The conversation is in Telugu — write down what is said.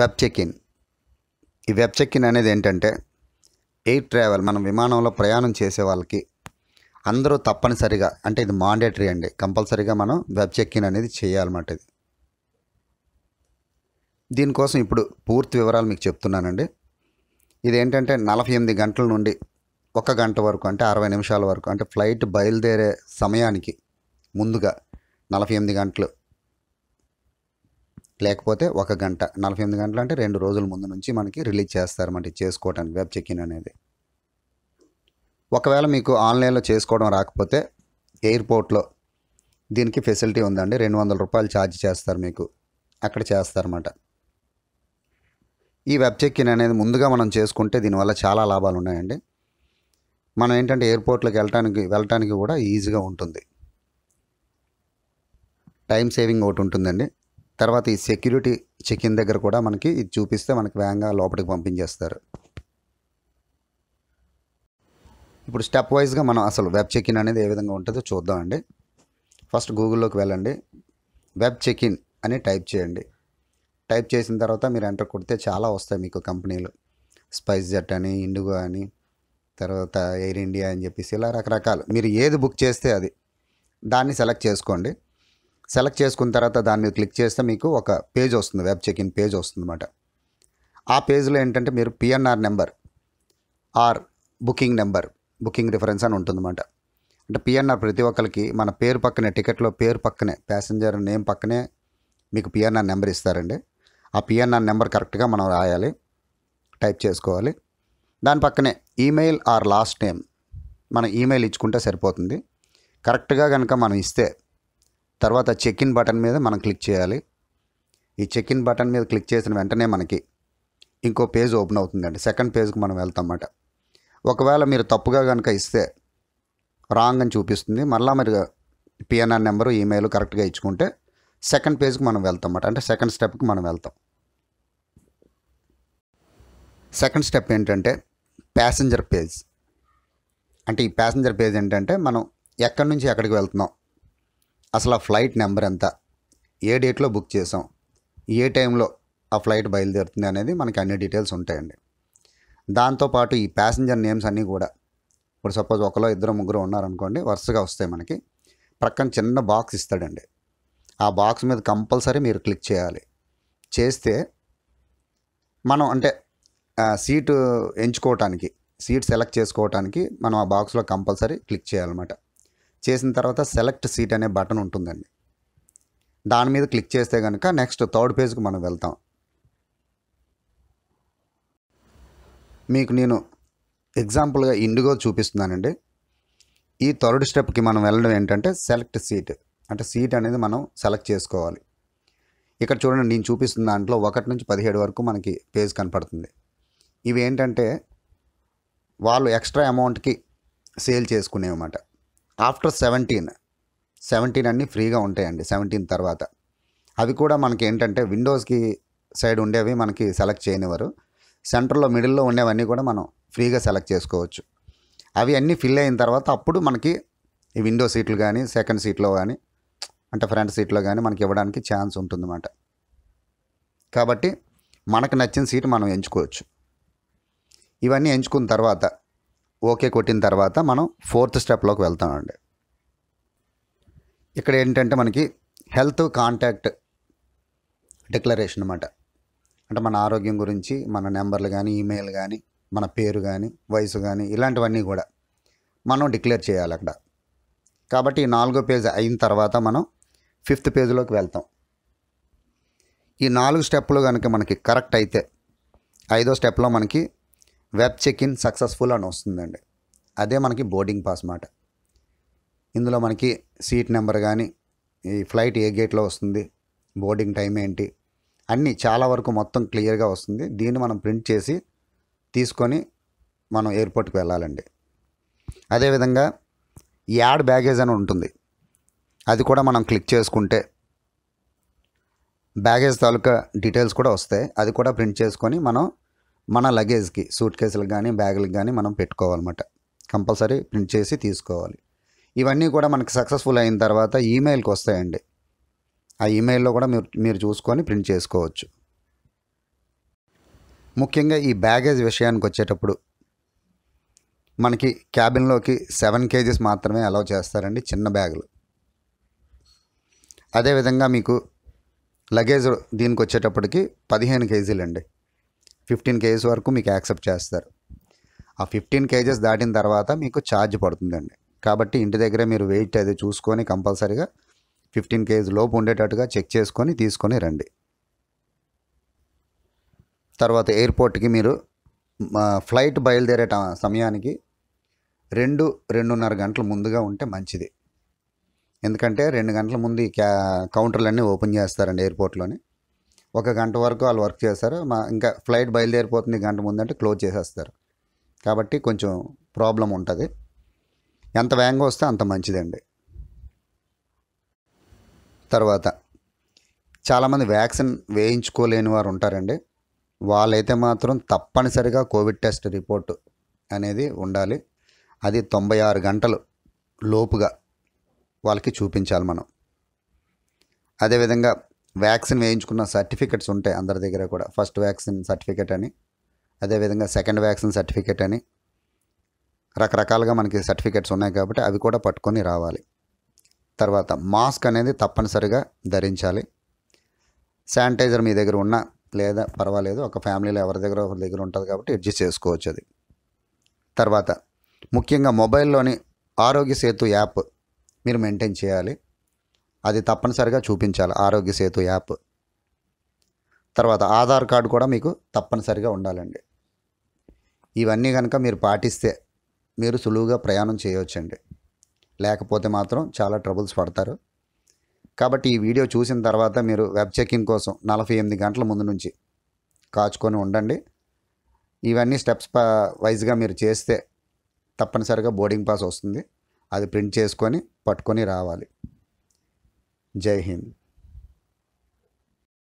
వెబ్ చెక్ఇన్ ఈ వెబ్ ఇన్ అనేది ఏంటంటే ఎయిర్ ట్రావెల్ మనం విమానంలో ప్రయాణం చేసే వాళ్ళకి అందరూ తప్పనిసరిగా అంటే ఇది మాండేటరీ అండి కంపల్సరీగా మనం వెబ్ చెక్ఇన్ అనేది చేయాలన్నమాట ఇది దీనికోసం ఇప్పుడు పూర్తి వివరాలు మీకు చెప్తున్నానండి ఇది ఏంటంటే నలభై ఎనిమిది గంటల నుండి ఒక గంట వరకు అంటే అరవై నిమిషాల వరకు అంటే ఫ్లైట్ బయలుదేరే సమయానికి ముందుగా నలభై ఎనిమిది గంటలు లేకపోతే ఒక గంట నలభై ఎనిమిది గంటలు అంటే రెండు రోజుల ముందు నుంచి మనకి రిలీజ్ చేస్తారన్నమాట చేసుకోవటానికి వెబ్ చెక్ ఇన్ అనేది ఒకవేళ మీకు ఆన్లైన్లో చేసుకోవడం రాకపోతే ఎయిర్పోర్ట్లో దీనికి ఫెసిలిటీ ఉందండి రెండు వందల రూపాయలు ఛార్జ్ చేస్తారు మీకు అక్కడ చేస్తారన్నమాట ఈ వెబ్ చెక్ ఇన్ అనేది ముందుగా మనం చేసుకుంటే దీనివల్ల చాలా లాభాలు ఉన్నాయండి మనం ఏంటంటే ఎయిర్పోర్ట్లోకి వెళ్ళటానికి వెళ్ళటానికి కూడా ఈజీగా ఉంటుంది టైం సేవింగ్ ఒకటి ఉంటుందండి తర్వాత ఈ సెక్యూరిటీ చెకిన్ దగ్గర కూడా మనకి ఇది చూపిస్తే మనకి వేగంగా లోపలికి పంపించేస్తారు ఇప్పుడు స్టెప్ వైజ్గా మనం అసలు వెబ్ ఇన్ అనేది ఏ విధంగా ఉంటుందో చూద్దామండి ఫస్ట్ గూగుల్లోకి వెళ్ళండి వెబ్ ఇన్ అని టైప్ చేయండి టైప్ చేసిన తర్వాత మీరు ఎంటర్ కొడితే చాలా వస్తాయి మీకు కంపెనీలు స్పైస్ జెట్ అని ఇండిగో అని తర్వాత ఎయిర్ ఇండియా అని చెప్పేసి ఇలా రకరకాలు మీరు ఏది బుక్ చేస్తే అది దాన్ని సెలెక్ట్ చేసుకోండి సెలెక్ట్ చేసుకున్న తర్వాత దాని మీద క్లిక్ చేస్తే మీకు ఒక పేజ్ వస్తుంది వెబ్ చెక్ ఇన్ పేజ్ వస్తుంది అనమాట ఆ పేజ్లో ఏంటంటే మీరు PNR number or booking number booking reference అని ఉంటుందన్నమాట అంటే పిఎన్ఆర్ ప్రతి ఒక్కరికి మన పేరు పక్కనే టికెట్లో పేరు పక్కనే ప్యాసింజర్ నేమ్ పక్కనే మీకు పిఎన్ఆర్ నెంబర్ ఇస్తారండి ఆ పిఎన్ఆర్ నెంబర్ కరెక్ట్గా మనం రాయాలి టైప్ చేసుకోవాలి దాని పక్కనే ఈమెయిల్ ఆర్ లాస్ట్ నేమ్ మనం ఈమెయిల్ ఇచ్చుకుంటే సరిపోతుంది కరెక్ట్గా కనుక మనం ఇస్తే తర్వాత చెక్ ఇన్ బటన్ మీద మనం క్లిక్ చేయాలి ఈ చెక్ ఇన్ బటన్ మీద క్లిక్ చేసిన వెంటనే మనకి ఇంకో పేజ్ ఓపెన్ అవుతుందండి సెకండ్ పేజ్కి మనం వెళ్తామన్నమాట ఒకవేళ మీరు తప్పుగా కనుక ఇస్తే రాంగ్ అని చూపిస్తుంది మళ్ళీ మీరు పిఎన్ఆర్ నెంబరు ఈమెయిల్ కరెక్ట్గా ఇచ్చుకుంటే సెకండ్ పేజ్కి మనం వెళ్తాం అన్నమాట అంటే సెకండ్ స్టెప్కి మనం వెళ్తాం సెకండ్ స్టెప్ ఏంటంటే ప్యాసింజర్ పేజ్ అంటే ఈ ప్యాసింజర్ పేజ్ ఏంటంటే మనం ఎక్కడి నుంచి ఎక్కడికి వెళ్తున్నాం అసలు ఆ ఫ్లైట్ నెంబర్ ఎంత ఏ డేట్లో బుక్ చేసాం ఏ టైంలో ఆ ఫ్లైట్ బయలుదేరుతుంది అనేది మనకి అన్ని డీటెయిల్స్ ఉంటాయండి దాంతోపాటు ఈ ప్యాసింజర్ నేమ్స్ అన్నీ కూడా ఇప్పుడు సపోజ్ ఒకలో ఇద్దరు ముగ్గురు ఉన్నారనుకోండి వరుసగా వస్తాయి మనకి ప్రక్కన చిన్న బాక్స్ ఇస్తాడండి ఆ బాక్స్ మీద కంపల్సరీ మీరు క్లిక్ చేయాలి చేస్తే మనం అంటే సీటు ఎంచుకోవటానికి సీట్ సెలెక్ట్ చేసుకోవటానికి మనం ఆ బాక్స్లో కంపల్సరీ క్లిక్ చేయాలన్నమాట చేసిన తర్వాత సెలెక్ట్ సీట్ అనే బటన్ ఉంటుందండి దాని మీద క్లిక్ చేస్తే కనుక నెక్స్ట్ థర్డ్ పేజ్కి మనం వెళ్తాం మీకు నేను ఎగ్జాంపుల్గా ఇండిగో చూపిస్తున్నానండి ఈ థర్డ్ స్టెప్కి మనం వెళ్ళడం ఏంటంటే సెలెక్ట్ సీట్ అంటే సీట్ అనేది మనం సెలెక్ట్ చేసుకోవాలి ఇక్కడ చూడండి నేను చూపిస్తున్న దాంట్లో ఒకటి నుంచి పదిహేడు వరకు మనకి పేజ్ కనపడుతుంది ఇవి ఏంటంటే వాళ్ళు ఎక్స్ట్రా అమౌంట్కి సేల్ చేసుకునేవన్నమాట ఆఫ్టర్ సెవెంటీన్ సెవెంటీన్ అన్నీ ఫ్రీగా ఉంటాయండి సెవెంటీన్ తర్వాత అవి కూడా మనకి ఏంటంటే విండోస్కి సైడ్ ఉండేవి మనకి సెలెక్ట్ చేయనివారు సెంటర్లో మిడిల్లో ఉండేవన్నీ కూడా మనం ఫ్రీగా సెలెక్ట్ చేసుకోవచ్చు అవి అన్నీ ఫిల్ అయిన తర్వాత అప్పుడు మనకి ఈ విండో సీట్లు కానీ సెకండ్ సీట్లో కానీ అంటే ఫ్రంట్ సీట్లో కానీ మనకి ఇవ్వడానికి ఛాన్స్ ఉంటుందన్నమాట కాబట్టి మనకు నచ్చిన సీట్ మనం ఎంచుకోవచ్చు ఇవన్నీ ఎంచుకున్న తర్వాత ఓకే కొట్టిన తర్వాత మనం ఫోర్త్ స్టెప్లోకి వెళ్తామండి ఇక్కడ ఏంటంటే మనకి హెల్త్ కాంటాక్ట్ డిక్లరేషన్ అనమాట అంటే మన ఆరోగ్యం గురించి మన నెంబర్లు కానీ ఈమెయిల్ కానీ మన పేరు కానీ వయసు కానీ ఇలాంటివన్నీ కూడా మనం డిక్లేర్ చేయాలి అక్కడ కాబట్టి ఈ నాలుగో పేజ్ అయిన తర్వాత మనం ఫిఫ్త్ పేజ్లోకి వెళ్తాం ఈ నాలుగు స్టెప్పులు కనుక మనకి కరెక్ట్ అయితే ఐదో స్టెప్లో మనకి వెబ్ చెక్ ఇన్ సక్సెస్ఫుల్ అని వస్తుందండి అదే మనకి బోర్డింగ్ పాస్ మాట ఇందులో మనకి సీట్ నెంబర్ కానీ ఈ ఫ్లైట్ ఏ గేట్లో వస్తుంది బోర్డింగ్ టైం ఏంటి అన్నీ చాలా వరకు మొత్తం క్లియర్గా వస్తుంది దీన్ని మనం ప్రింట్ చేసి తీసుకొని మనం ఎయిర్పోర్ట్కి వెళ్ళాలండి అదేవిధంగా యాడ్ బ్యాగేజ్ అని ఉంటుంది అది కూడా మనం క్లిక్ చేసుకుంటే బ్యాగేజ్ తాలూకా డీటెయిల్స్ కూడా వస్తాయి అది కూడా ప్రింట్ చేసుకొని మనం మన లగేజ్కి సూట్ కేసులకు కానీ బ్యాగులకు కానీ మనం పెట్టుకోవాలన్నమాట కంపల్సరీ ప్రింట్ చేసి తీసుకోవాలి ఇవన్నీ కూడా మనకి సక్సెస్ఫుల్ అయిన తర్వాత ఈమెయిల్కి వస్తాయండి ఆ ఈమెయిల్లో కూడా మీరు మీరు చూసుకొని ప్రింట్ చేసుకోవచ్చు ముఖ్యంగా ఈ బ్యాగేజ్ విషయానికి వచ్చేటప్పుడు మనకి క్యాబిన్లోకి సెవెన్ కేజీస్ మాత్రమే అలౌ చేస్తారండి చిన్న బ్యాగులు అదేవిధంగా మీకు లగేజ్ దీనికి వచ్చేటప్పటికి పదిహేను కేజీలు అండి ఫిఫ్టీన్ కేజెస్ వరకు మీకు యాక్సెప్ట్ చేస్తారు ఆ ఫిఫ్టీన్ కేజెస్ దాటిన తర్వాత మీకు ఛార్జ్ పడుతుందండి కాబట్టి ఇంటి దగ్గరే మీరు వెయిట్ అది చూసుకొని కంపల్సరీగా ఫిఫ్టీన్ కేజీ లోపు ఉండేటట్టుగా చెక్ చేసుకొని తీసుకొని రండి తర్వాత ఎయిర్పోర్ట్కి మీరు ఫ్లైట్ బయలుదేరే సమయానికి రెండు రెండున్నర గంటల ముందుగా ఉంటే మంచిది ఎందుకంటే రెండు గంటల ముందు క్యా కౌంటర్లన్నీ ఓపెన్ చేస్తారండి ఎయిర్పోర్ట్లోని ఒక గంట వరకు వాళ్ళు వర్క్ చేస్తారు మా ఇంకా ఫ్లైట్ బయలుదేరిపోతుంది గంట ముందంటే క్లోజ్ చేసేస్తారు కాబట్టి కొంచెం ప్రాబ్లం ఉంటుంది ఎంత వేగంగా వస్తే అంత మంచిదండి తర్వాత చాలామంది వ్యాక్సిన్ వేయించుకోలేని వారు ఉంటారండి వాళ్ళైతే మాత్రం తప్పనిసరిగా కోవిడ్ టెస్ట్ రిపోర్ట్ అనేది ఉండాలి అది తొంభై ఆరు గంటలు లోపుగా వాళ్ళకి చూపించాలి మనం అదేవిధంగా వ్యాక్సిన్ వేయించుకున్న సర్టిఫికెట్స్ ఉంటాయి అందరి దగ్గర కూడా ఫస్ట్ వ్యాక్సిన్ సర్టిఫికెట్ అని అదేవిధంగా సెకండ్ వ్యాక్సిన్ సర్టిఫికెట్ అని రకరకాలుగా మనకి సర్టిఫికెట్స్ ఉన్నాయి కాబట్టి అవి కూడా పట్టుకొని రావాలి తర్వాత మాస్క్ అనేది తప్పనిసరిగా ధరించాలి శానిటైజర్ మీ దగ్గర ఉన్నా లేదా పర్వాలేదు ఒక ఫ్యామిలీలో ఎవరి దగ్గర ఒకరి దగ్గర ఉంటుంది కాబట్టి అడ్జస్ట్ చేసుకోవచ్చు అది తర్వాత ముఖ్యంగా మొబైల్లోని ఆరోగ్య సేతు యాప్ మీరు మెయింటైన్ చేయాలి అది తప్పనిసరిగా చూపించాలి ఆరోగ్య సేతు యాప్ తర్వాత ఆధార్ కార్డు కూడా మీకు తప్పనిసరిగా ఉండాలండి ఇవన్నీ కనుక మీరు పాటిస్తే మీరు సులువుగా ప్రయాణం చేయవచ్చండి లేకపోతే మాత్రం చాలా ట్రబుల్స్ పడతారు కాబట్టి ఈ వీడియో చూసిన తర్వాత మీరు వెబ్ చెక్కింగ్ కోసం నలభై ఎనిమిది గంటల ముందు నుంచి కాచుకొని ఉండండి ఇవన్నీ స్టెప్స్ వైజ్గా మీరు చేస్తే తప్పనిసరిగా బోర్డింగ్ పాస్ వస్తుంది అది ప్రింట్ చేసుకొని పట్టుకొని రావాలి जय हिंद